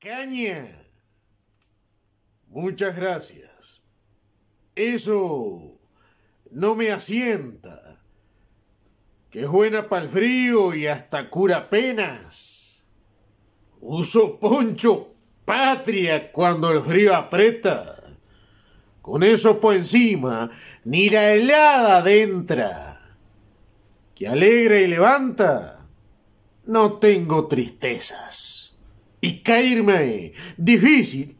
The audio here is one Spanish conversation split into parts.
caña. Muchas gracias. Eso no me asienta. Que es buena el frío y hasta cura penas. Uso poncho patria cuando el frío aprieta. Con eso por encima, ni la helada adentra. Que alegra y levanta. No tengo tristezas y caerme. Difícil.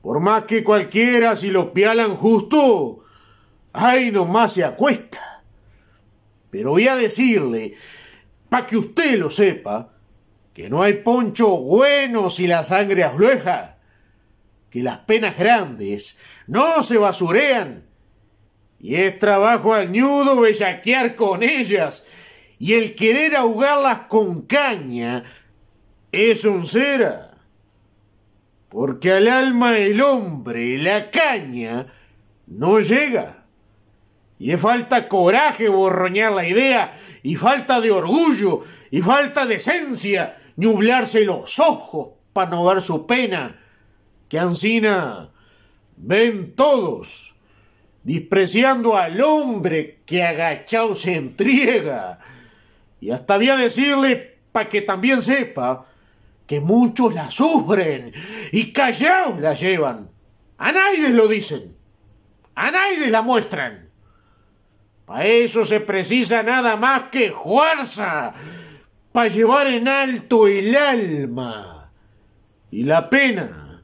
Por más que cualquiera, si lo pialan justo, ahí nomás se acuesta. Pero voy a decirle, para que usted lo sepa, que no hay poncho bueno si la sangre aflueja, que las penas grandes no se basurean, y es trabajo al ñudo bellaquear con ellas, y el querer ahogarlas con caña es un cera. Porque al alma el hombre, la caña, no llega. Y es falta coraje borroñar la idea, y falta de orgullo, y falta de esencia, nublarse los ojos para no ver su pena. Que ansina ven todos, despreciando al hombre que agachado se entrega. Y hasta voy a decirle, para que también sepa, que muchos la sufren y callados la llevan. A nadie lo dicen, a nadie la muestran. Para eso se precisa nada más que fuerza, para llevar en alto el alma y la pena.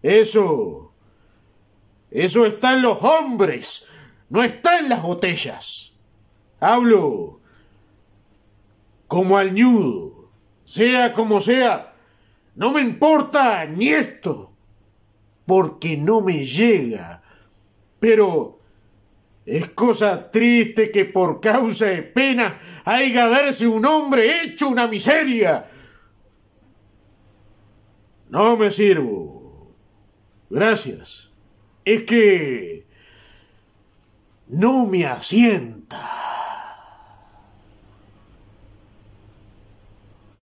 Eso, eso está en los hombres, no está en las botellas. Hablo como al nudo, sea como sea no me importa ni esto, porque no me llega. Pero es cosa triste que por causa de pena haya verse un hombre hecho una miseria. No me sirvo. Gracias. Es que no me asienta.